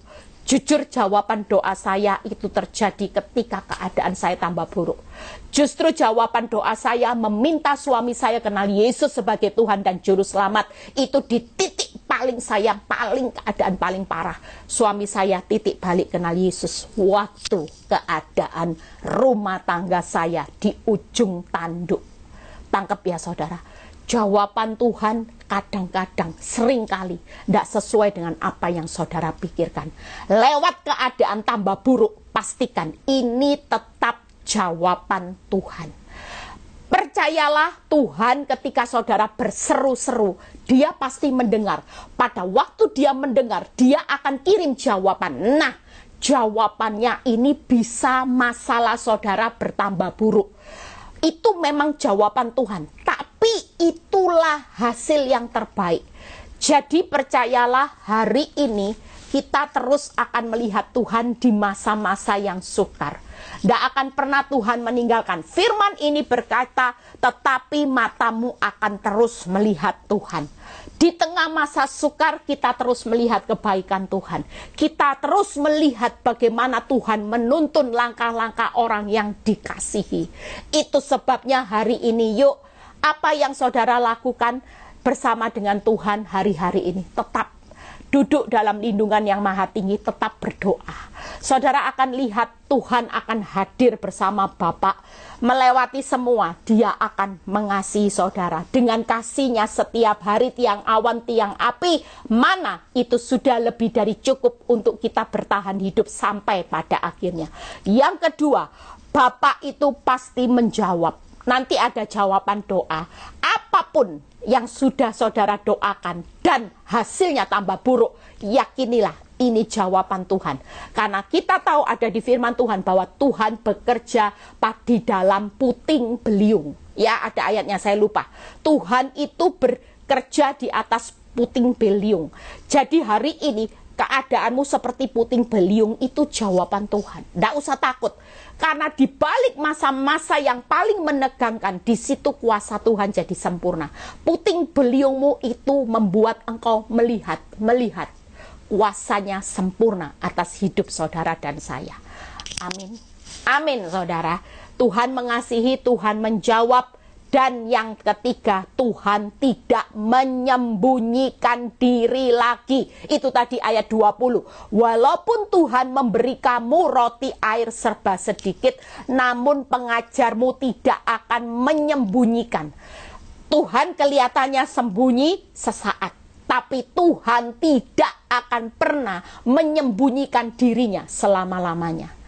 Jujur jawaban doa saya itu terjadi ketika keadaan saya tambah buruk. Justru jawaban doa saya meminta suami saya kenal Yesus sebagai Tuhan dan Juru Selamat. Itu di titik paling saya, paling keadaan paling parah. Suami saya titik balik kenal Yesus. Waktu keadaan rumah tangga saya di ujung tanduk. Tangkap ya saudara jawaban Tuhan kadang-kadang seringkali tidak sesuai dengan apa yang saudara pikirkan. Lewat keadaan tambah buruk, pastikan ini tetap jawaban Tuhan. Percayalah Tuhan ketika saudara berseru-seru, dia pasti mendengar. Pada waktu dia mendengar, dia akan kirim jawaban. Nah, jawabannya ini bisa masalah saudara bertambah buruk. Itu memang jawaban Tuhan. Tak tapi itulah hasil yang terbaik. Jadi percayalah hari ini kita terus akan melihat Tuhan di masa-masa yang sukar. Tidak akan pernah Tuhan meninggalkan. Firman ini berkata, tetapi matamu akan terus melihat Tuhan. Di tengah masa sukar kita terus melihat kebaikan Tuhan. Kita terus melihat bagaimana Tuhan menuntun langkah-langkah orang yang dikasihi. Itu sebabnya hari ini yuk apa yang saudara lakukan bersama dengan Tuhan hari-hari ini. Tetap duduk dalam lindungan yang maha tinggi, tetap berdoa. Saudara akan lihat Tuhan akan hadir bersama Bapak melewati semua. Dia akan mengasihi saudara dengan kasihnya setiap hari tiang awan tiang api. Mana itu sudah lebih dari cukup untuk kita bertahan hidup sampai pada akhirnya. Yang kedua, Bapak itu pasti menjawab nanti ada jawaban doa. Apapun yang sudah saudara doakan dan hasilnya tambah buruk, yakinilah ini jawaban Tuhan. Karena kita tahu ada di firman Tuhan bahwa Tuhan bekerja di dalam puting beliung. Ya, ada ayatnya saya lupa. Tuhan itu bekerja di atas puting beliung. Jadi hari ini keadaanmu seperti puting beliung itu jawaban Tuhan. Tidak usah takut. Karena di balik masa-masa yang paling menegangkan, di situ kuasa Tuhan jadi sempurna. Puting beliungmu itu membuat engkau melihat, melihat kuasanya sempurna atas hidup saudara dan saya. Amin. Amin, saudara. Tuhan mengasihi, Tuhan menjawab, dan yang ketiga, Tuhan tidak menyembunyikan diri lagi. Itu tadi ayat 20. Walaupun Tuhan memberi kamu roti air serba sedikit, namun pengajarmu tidak akan menyembunyikan. Tuhan kelihatannya sembunyi sesaat, tapi Tuhan tidak akan pernah menyembunyikan dirinya selama-lamanya.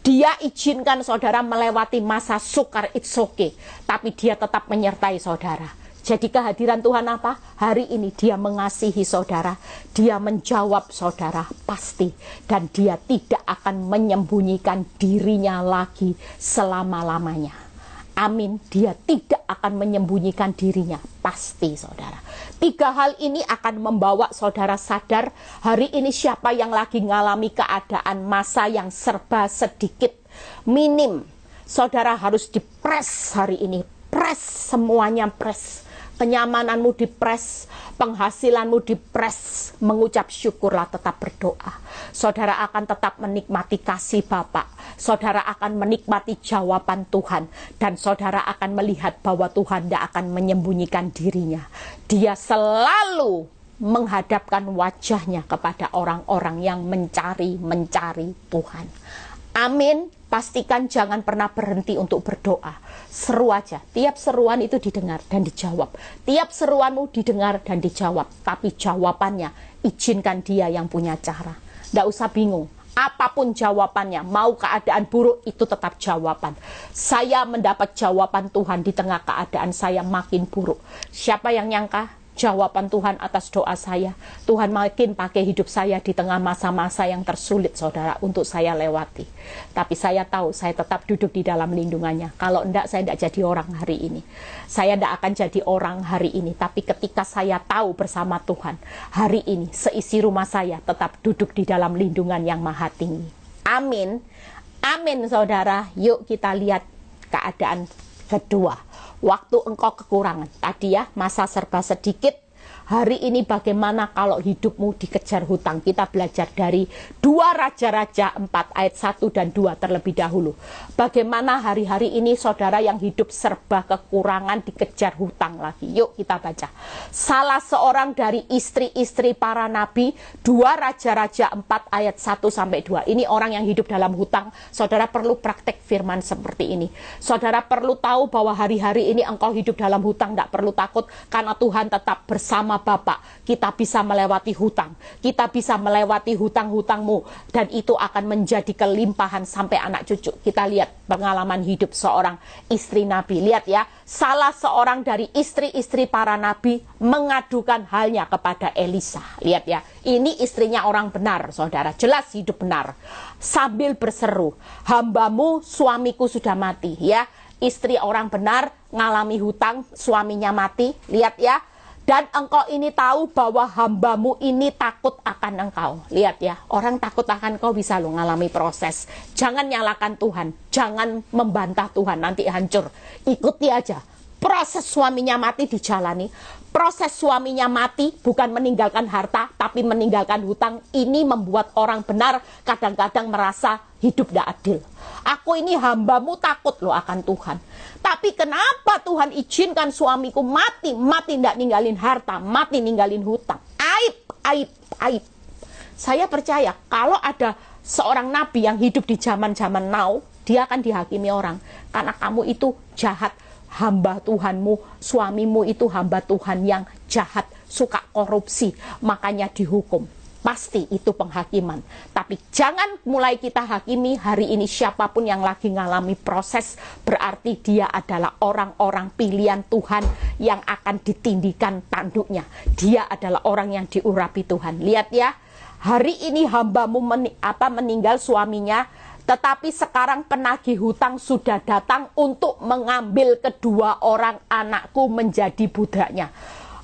Dia izinkan saudara melewati masa sukar, it's okay. Tapi dia tetap menyertai saudara. Jadi kehadiran Tuhan apa? Hari ini dia mengasihi saudara, dia menjawab saudara pasti dan dia tidak akan menyembunyikan dirinya lagi selama-lamanya. Amin. Dia tidak akan menyembunyikan dirinya. Pasti saudara. Tiga hal ini akan membawa saudara sadar hari ini siapa yang lagi mengalami keadaan masa yang serba sedikit. Minim. Saudara harus dipres hari ini. press semuanya press kenyamananmu dipres, penghasilanmu dipres, mengucap syukurlah tetap berdoa. Saudara akan tetap menikmati kasih Bapak. Saudara akan menikmati jawaban Tuhan dan saudara akan melihat bahwa Tuhan tidak akan menyembunyikan dirinya. Dia selalu menghadapkan wajahnya kepada orang-orang yang mencari-mencari Tuhan. Amin. Pastikan jangan pernah berhenti untuk berdoa seru aja. Tiap seruan itu didengar dan dijawab. Tiap seruanmu didengar dan dijawab. Tapi jawabannya, izinkan dia yang punya cara. Tidak usah bingung. Apapun jawabannya, mau keadaan buruk itu tetap jawaban. Saya mendapat jawaban Tuhan di tengah keadaan saya makin buruk. Siapa yang nyangka jawaban Tuhan atas doa saya. Tuhan makin pakai hidup saya di tengah masa-masa yang tersulit, saudara, untuk saya lewati. Tapi saya tahu, saya tetap duduk di dalam lindungannya. Kalau enggak, saya enggak jadi orang hari ini. Saya enggak akan jadi orang hari ini. Tapi ketika saya tahu bersama Tuhan, hari ini seisi rumah saya tetap duduk di dalam lindungan yang maha tinggi. Amin. Amin, saudara. Yuk kita lihat keadaan kedua waktu engkau kekurangan. Tadi ya, masa serba sedikit hari ini bagaimana kalau hidupmu dikejar hutang. Kita belajar dari dua raja-raja 4 ayat 1 dan 2 terlebih dahulu. Bagaimana hari-hari ini saudara yang hidup serba kekurangan dikejar hutang lagi. Yuk kita baca. Salah seorang dari istri-istri para nabi, dua raja-raja 4 ayat 1 sampai 2. Ini orang yang hidup dalam hutang, saudara perlu praktek firman seperti ini. Saudara perlu tahu bahwa hari-hari ini engkau hidup dalam hutang, tidak perlu takut karena Tuhan tetap bersama Bapak, kita bisa melewati hutang. Kita bisa melewati hutang-hutangmu dan itu akan menjadi kelimpahan sampai anak cucu. Kita lihat pengalaman hidup seorang istri Nabi. Lihat ya, salah seorang dari istri-istri para nabi mengadukan halnya kepada Elisa. Lihat ya, ini istrinya orang benar, Saudara. Jelas hidup benar. Sambil berseru, "Hambamu suamiku sudah mati." Ya, istri orang benar ngalami hutang, suaminya mati. Lihat ya, dan engkau ini tahu bahwa hambamu ini takut akan engkau. Lihat ya, orang takut akan engkau bisa lo ngalami proses. Jangan nyalakan Tuhan, jangan membantah Tuhan, nanti hancur. Ikuti aja. Proses suaminya mati dijalani, proses suaminya mati bukan meninggalkan harta tapi meninggalkan hutang ini membuat orang benar kadang-kadang merasa hidup tidak adil. Aku ini hambamu takut loh akan Tuhan. Tapi kenapa Tuhan izinkan suamiku mati, mati tidak ninggalin harta, mati ninggalin hutang. Aib, aib, aib. Saya percaya kalau ada seorang nabi yang hidup di zaman-zaman now, dia akan dihakimi orang karena kamu itu jahat hamba Tuhanmu, suamimu itu hamba Tuhan yang jahat, suka korupsi, makanya dihukum. Pasti itu penghakiman. Tapi jangan mulai kita hakimi hari ini siapapun yang lagi mengalami proses berarti dia adalah orang-orang pilihan Tuhan yang akan ditindikan tanduknya. Dia adalah orang yang diurapi Tuhan. Lihat ya, hari ini hambamu meni apa meninggal suaminya tetapi sekarang penagih hutang sudah datang untuk mengambil kedua orang anakku menjadi budaknya.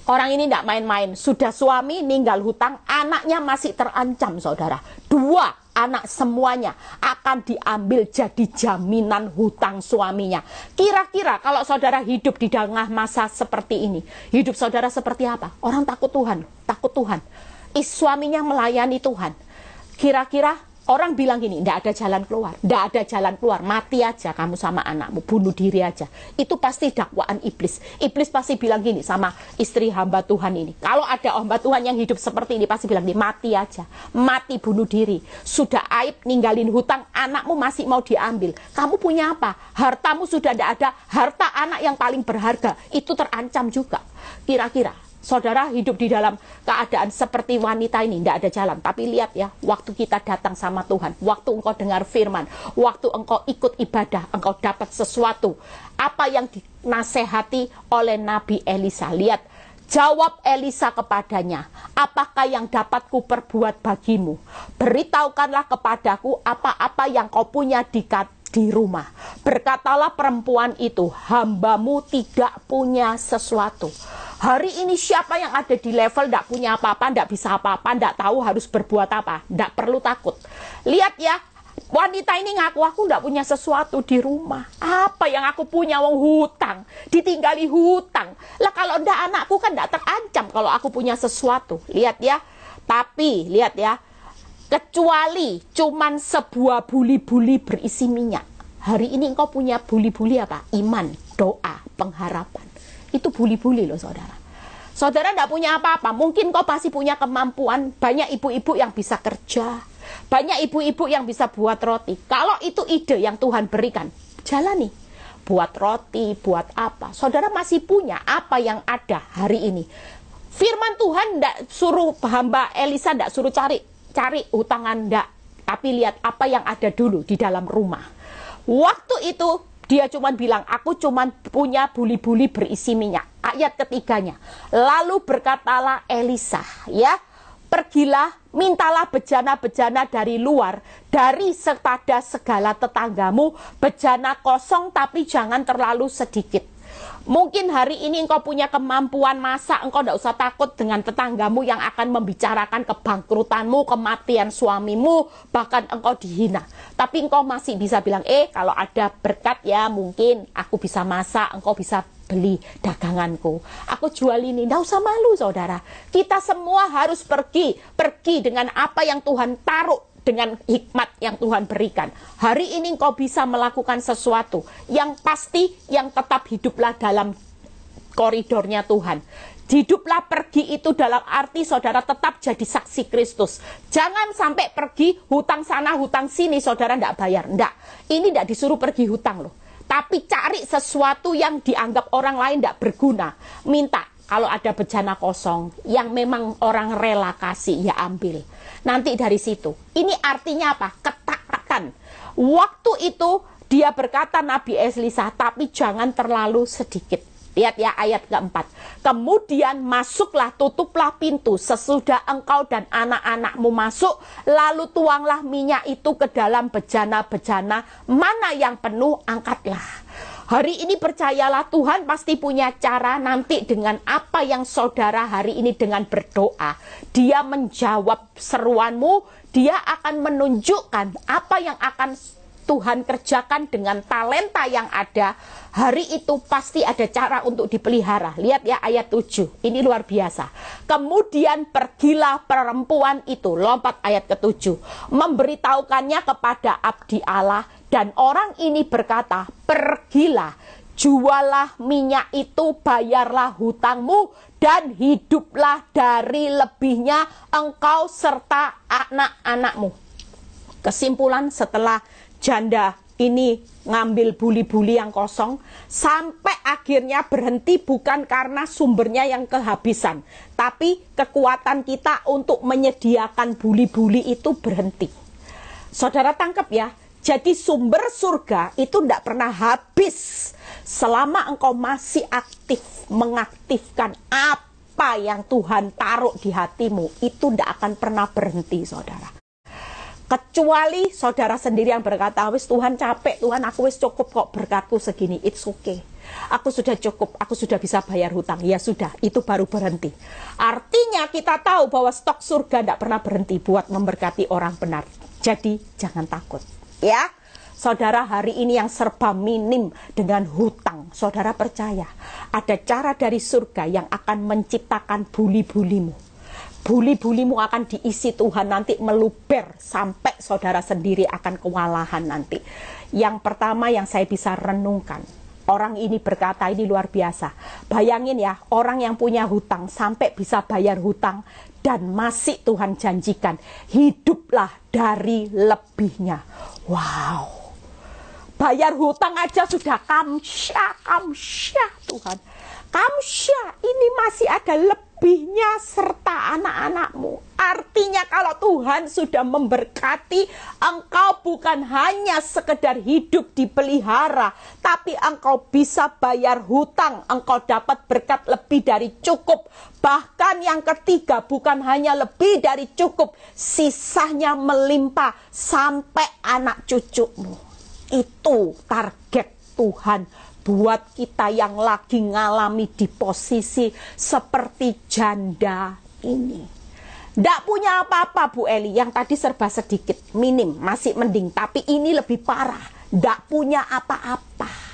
Orang ini tidak main-main. Sudah suami ninggal hutang, anaknya masih terancam, saudara. Dua anak semuanya akan diambil jadi jaminan hutang suaminya. Kira-kira kalau saudara hidup di tengah masa seperti ini, hidup saudara seperti apa? Orang takut Tuhan, takut Tuhan. Is suaminya melayani Tuhan. Kira-kira Orang bilang gini, tidak ada jalan keluar, tidak ada jalan keluar, mati aja kamu sama anakmu, bunuh diri aja. Itu pasti dakwaan iblis. Iblis pasti bilang gini sama istri hamba Tuhan ini. Kalau ada hamba Tuhan yang hidup seperti ini, pasti bilang gini, mati aja, mati bunuh diri. Sudah aib, ninggalin hutang, anakmu masih mau diambil. Kamu punya apa? Hartamu sudah tidak ada, harta anak yang paling berharga. Itu terancam juga. Kira-kira saudara hidup di dalam keadaan seperti wanita ini, tidak ada jalan. Tapi lihat ya, waktu kita datang sama Tuhan, waktu engkau dengar firman, waktu engkau ikut ibadah, engkau dapat sesuatu. Apa yang dinasehati oleh Nabi Elisa. Lihat, Jawab Elisa kepadanya, apakah yang dapat ku perbuat bagimu? Beritahukanlah kepadaku apa-apa yang kau punya di, di rumah. Berkatalah perempuan itu, hambamu tidak punya sesuatu. Hari ini siapa yang ada di level tidak punya apa-apa, tidak bisa apa-apa, tidak tahu harus berbuat apa, tidak perlu takut. Lihat ya, wanita ini ngaku aku tidak punya sesuatu di rumah. Apa yang aku punya wong hutang, ditinggali hutang. Lah kalau ndak anakku kan tidak terancam kalau aku punya sesuatu. Lihat ya. Tapi lihat ya, kecuali cuman sebuah buli-buli berisi minyak. Hari ini engkau punya buli-buli apa? Iman, doa, pengharapan. Itu buli-buli loh saudara. Saudara tidak punya apa-apa, mungkin kau pasti punya kemampuan, banyak ibu-ibu yang bisa kerja, banyak ibu-ibu yang bisa buat roti. Kalau itu ide yang Tuhan berikan, jalani. Buat roti, buat apa. Saudara masih punya apa yang ada hari ini. Firman Tuhan tidak suruh hamba Elisa tidak suruh cari cari hutangan, tidak, tapi lihat apa yang ada dulu di dalam rumah. Waktu itu dia cuma bilang, aku cuma punya buli-buli berisi minyak. Ayat ketiganya. Lalu berkatalah Elisa, ya, pergilah, mintalah bejana-bejana dari luar, dari sepada segala tetanggamu, bejana kosong tapi jangan terlalu sedikit. Mungkin hari ini engkau punya kemampuan masak, engkau tidak usah takut dengan tetanggamu yang akan membicarakan kebangkrutanmu, kematian suamimu, bahkan engkau dihina. Tapi engkau masih bisa bilang, eh kalau ada berkat ya mungkin aku bisa masak, engkau bisa beli daganganku. Aku jual ini, tidak usah malu saudara. Kita semua harus pergi, pergi dengan apa yang Tuhan taruh dengan hikmat yang Tuhan berikan. Hari ini engkau bisa melakukan sesuatu yang pasti yang tetap hiduplah dalam koridornya Tuhan. Hiduplah pergi itu dalam arti saudara tetap jadi saksi Kristus. Jangan sampai pergi hutang sana hutang sini saudara tidak bayar. Tidak. Ini tidak disuruh pergi hutang loh. Tapi cari sesuatu yang dianggap orang lain tidak berguna. Minta kalau ada bejana kosong yang memang orang rela kasih ya ambil nanti dari situ. Ini artinya apa? Ketakakan. Waktu itu dia berkata Nabi Eslisa, tapi jangan terlalu sedikit. Lihat ya ayat keempat. Kemudian masuklah, tutuplah pintu sesudah engkau dan anak-anakmu masuk, lalu tuanglah minyak itu ke dalam bejana-bejana, mana yang penuh angkatlah. Hari ini percayalah Tuhan pasti punya cara nanti dengan apa yang saudara hari ini dengan berdoa. Dia menjawab seruanmu, dia akan menunjukkan apa yang akan Tuhan kerjakan dengan talenta yang ada. Hari itu pasti ada cara untuk dipelihara. Lihat ya ayat 7. Ini luar biasa. Kemudian pergilah perempuan itu. Lompat ayat ke-7. Memberitahukannya kepada abdi Allah dan orang ini berkata, pergilah, jualah minyak itu, bayarlah hutangmu, dan hiduplah dari lebihnya engkau serta anak-anakmu. Kesimpulan setelah janda ini ngambil buli-buli yang kosong sampai akhirnya berhenti bukan karena sumbernya yang kehabisan tapi kekuatan kita untuk menyediakan buli-buli itu berhenti saudara tangkap ya jadi sumber surga itu tidak pernah habis selama engkau masih aktif mengaktifkan apa yang Tuhan taruh di hatimu itu tidak akan pernah berhenti saudara. Kecuali saudara sendiri yang berkata, wis Tuhan capek, Tuhan aku wis cukup kok berkatku segini, it's okay. Aku sudah cukup, aku sudah bisa bayar hutang. Ya sudah, itu baru berhenti. Artinya kita tahu bahwa stok surga tidak pernah berhenti buat memberkati orang benar. Jadi jangan takut ya Saudara hari ini yang serba minim dengan hutang, saudara percaya ada cara dari surga yang akan menciptakan buli-bulimu. Buli-bulimu akan diisi Tuhan nanti meluber sampai saudara sendiri akan kewalahan nanti. Yang pertama yang saya bisa renungkan, orang ini berkata ini luar biasa. Bayangin ya, orang yang punya hutang sampai bisa bayar hutang dan masih Tuhan janjikan, hiduplah dari lebihnya Wow. Bayar hutang aja sudah kamsyah kamsyah Tuhan. kamsyah ini masih ada lebih lebihnya serta anak-anakmu. Artinya kalau Tuhan sudah memberkati, engkau bukan hanya sekedar hidup dipelihara, tapi engkau bisa bayar hutang, engkau dapat berkat lebih dari cukup. Bahkan yang ketiga bukan hanya lebih dari cukup, sisanya melimpah sampai anak cucumu. Itu target Tuhan buat kita yang lagi ngalami di posisi seperti janda ini. Tidak punya apa-apa Bu Eli, yang tadi serba sedikit, minim, masih mending, tapi ini lebih parah. Tidak punya apa-apa.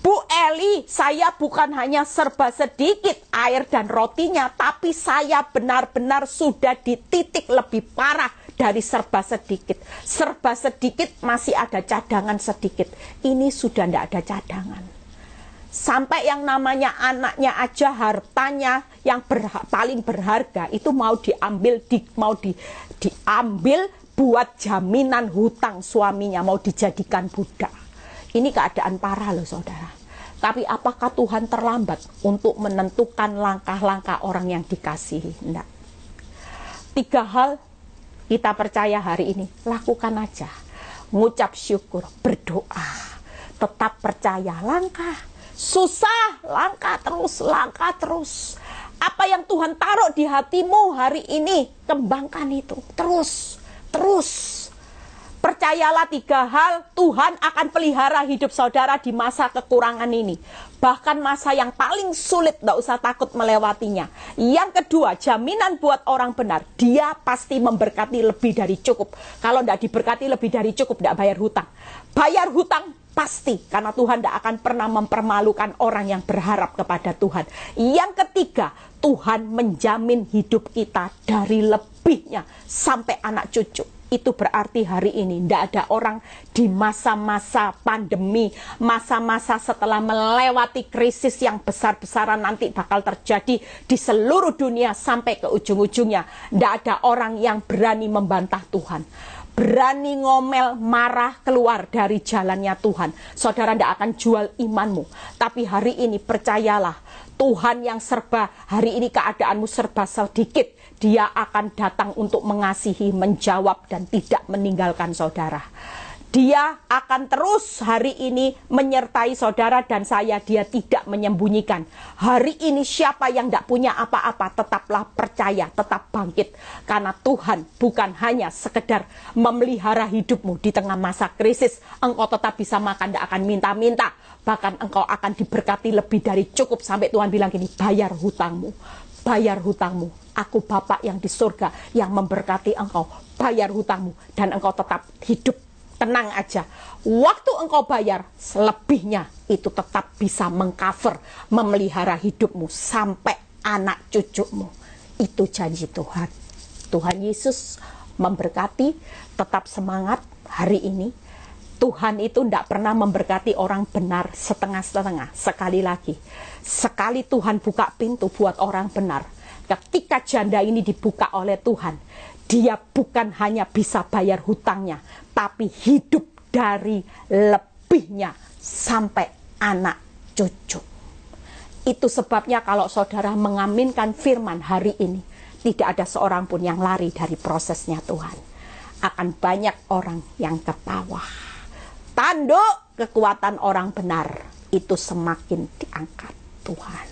Bu Eli, saya bukan hanya serba sedikit air dan rotinya, tapi saya benar-benar sudah di titik lebih parah dari serba sedikit. Serba sedikit masih ada cadangan sedikit. Ini sudah tidak ada cadangan. Sampai yang namanya anaknya aja hartanya yang berha paling berharga itu mau diambil di mau di diambil buat jaminan hutang suaminya mau dijadikan budak. Ini keadaan parah loh saudara. Tapi apakah Tuhan terlambat untuk menentukan langkah-langkah orang yang dikasihi? Tidak. Tiga hal kita percaya hari ini, lakukan aja. Ngucap syukur, berdoa. Tetap percaya, langkah. Susah, langkah terus, langkah terus. Apa yang Tuhan taruh di hatimu hari ini, kembangkan itu. Terus, terus. Percayalah tiga hal, Tuhan akan pelihara hidup saudara di masa kekurangan ini bahkan masa yang paling sulit tidak usah takut melewatinya. Yang kedua, jaminan buat orang benar, dia pasti memberkati lebih dari cukup. Kalau tidak diberkati lebih dari cukup, tidak bayar hutang. Bayar hutang pasti karena Tuhan tidak akan pernah mempermalukan orang yang berharap kepada Tuhan. Yang ketiga, Tuhan menjamin hidup kita dari lebihnya sampai anak cucu itu berarti hari ini tidak ada orang di masa-masa pandemi, masa-masa setelah melewati krisis yang besar-besaran nanti bakal terjadi di seluruh dunia sampai ke ujung-ujungnya. Tidak ada orang yang berani membantah Tuhan berani ngomel, marah keluar dari jalannya Tuhan. Saudara tidak akan jual imanmu. Tapi hari ini percayalah, Tuhan yang serba, hari ini keadaanmu serba sedikit. Dia akan datang untuk mengasihi, menjawab, dan tidak meninggalkan saudara dia akan terus hari ini menyertai saudara dan saya. Dia tidak menyembunyikan. Hari ini siapa yang tidak punya apa-apa tetaplah percaya, tetap bangkit. Karena Tuhan bukan hanya sekedar memelihara hidupmu di tengah masa krisis. Engkau tetap bisa makan, tidak akan minta-minta. Bahkan engkau akan diberkati lebih dari cukup sampai Tuhan bilang gini, bayar hutangmu. Bayar hutangmu. Aku Bapak yang di surga yang memberkati engkau. Bayar hutangmu dan engkau tetap hidup tenang aja. Waktu engkau bayar, selebihnya itu tetap bisa mengcover, memelihara hidupmu sampai anak cucumu. Itu janji Tuhan. Tuhan Yesus memberkati, tetap semangat hari ini. Tuhan itu tidak pernah memberkati orang benar setengah-setengah. Sekali lagi, sekali Tuhan buka pintu buat orang benar, ketika janda ini dibuka oleh Tuhan, dia bukan hanya bisa bayar hutangnya, tapi hidup dari lebihnya sampai anak cucu. Itu sebabnya kalau saudara mengaminkan firman hari ini, tidak ada seorang pun yang lari dari prosesnya Tuhan. Akan banyak orang yang ketawa. Tanduk kekuatan orang benar itu semakin diangkat Tuhan.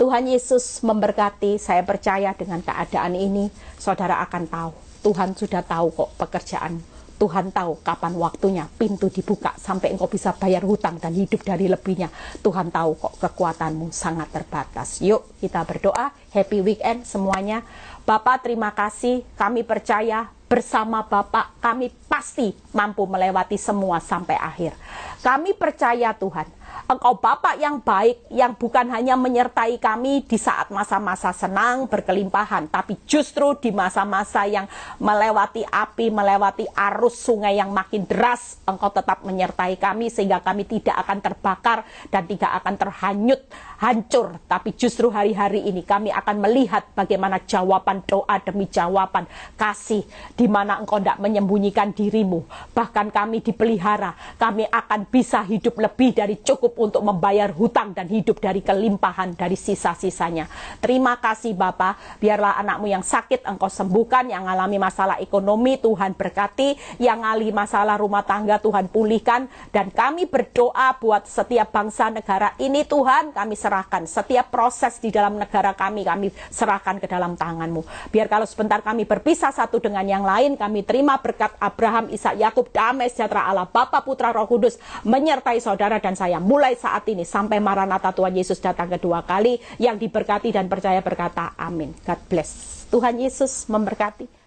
Tuhan Yesus memberkati, saya percaya dengan keadaan ini, saudara akan tahu. Tuhan sudah tahu kok pekerjaan. Tuhan tahu kapan waktunya pintu dibuka sampai engkau bisa bayar hutang dan hidup dari lebihnya. Tuhan tahu kok kekuatanmu sangat terbatas. Yuk kita berdoa. Happy weekend semuanya. Bapak terima kasih. Kami percaya bersama Bapak kami pasti mampu melewati semua sampai akhir. Kami percaya Tuhan Engkau Bapak yang baik yang bukan hanya menyertai kami di saat masa-masa senang berkelimpahan, tapi justru di masa-masa yang melewati api, melewati arus sungai yang makin deras, Engkau tetap menyertai kami sehingga kami tidak akan terbakar dan tidak akan terhanyut, hancur, tapi justru hari-hari ini kami akan melihat bagaimana jawaban doa demi jawaban kasih di mana Engkau tidak menyembunyikan dirimu, bahkan kami dipelihara, kami akan bisa hidup lebih dari cukup untuk membayar hutang dan hidup dari kelimpahan dari sisa-sisanya. Terima kasih Bapa, biarlah anakmu yang sakit engkau sembuhkan, yang alami masalah ekonomi Tuhan berkati, yang alami masalah rumah tangga Tuhan pulihkan, dan kami berdoa buat setiap bangsa negara ini Tuhan kami serahkan, setiap proses di dalam negara kami kami serahkan ke dalam tanganmu. Biar kalau sebentar kami berpisah satu dengan yang lain, kami terima berkat Abraham, Ishak, Yakub, damai sejahtera Allah, Bapa, Putra, Roh Kudus menyertai saudara dan saya mulai sampai saat ini, sampai Maranatha Tuhan Yesus datang kedua kali, yang diberkati dan percaya berkata amin. God bless. Tuhan Yesus memberkati.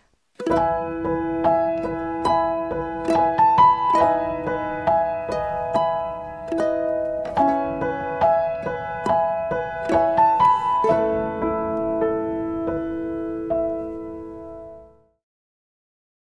thank you